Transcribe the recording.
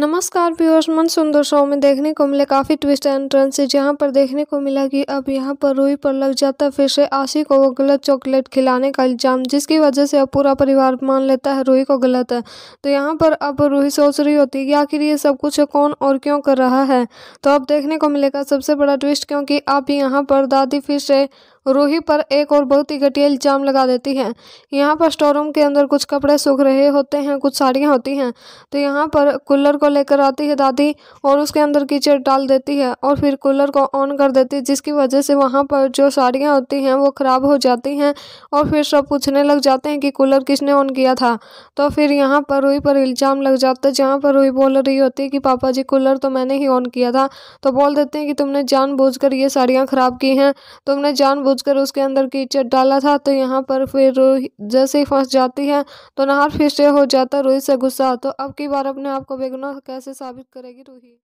नमस्कार व्यूअर्स मन सुंदर शो में देखने को मिले काफ़ी ट्विस्ट एंट्रेंस टर्न जहां पर देखने को मिला कि अब यहां पर रूही पर लग जाता है फिर से आशी को वो गलत चॉकलेट खिलाने का इल्ज़ाम जिसकी वजह से अब पूरा परिवार मान लेता है रूही को गलत है तो यहां पर अब रूही सोच रही होती है कि आखिर ये सब कुछ कौन और क्यों कर रहा है तो अब देखने को मिलेगा सबसे बड़ा ट्विस्ट क्योंकि अब यहाँ पर दादी फिर से रूही पर एक और बहुत ही घटिया इल्ज़ाम लगा देती है यहाँ पर स्टोर रूम के अंदर कुछ कपड़े सूख रहे होते हैं कुछ साड़ियाँ होती हैं तो यहाँ पर कूलर को लेकर आती है दादी और उसके अंदर कीचड़ डाल देती है और फिर कूलर को ऑन कर देती है जिसकी वजह से वहाँ पर जो साड़ियाँ होती हैं वो ख़राब हो जाती हैं और फिर सब पूछने लग जाते हैं कि कूलर किसने ऑन किया था तो फिर यहाँ पर रूही पर इल्ज़ाम लग जाता है जहाँ पर रूही बोल रही होती है कि पापा जी कूलर तो मैंने ही ऑन किया था तो बोल देते हैं कि तुमने कर ये साड़ियाँ ख़राब की हैं तुमने जान खोजकर उसके अंदर कीचड़ डाला था तो यहाँ पर फिर रोहित जैसे ही फंस जाती है तो नहार फिर से हो जाता रोहित से गुस्सा तो अब की बार अपने आप को बेगुनाह कैसे साबित करेगी रोहित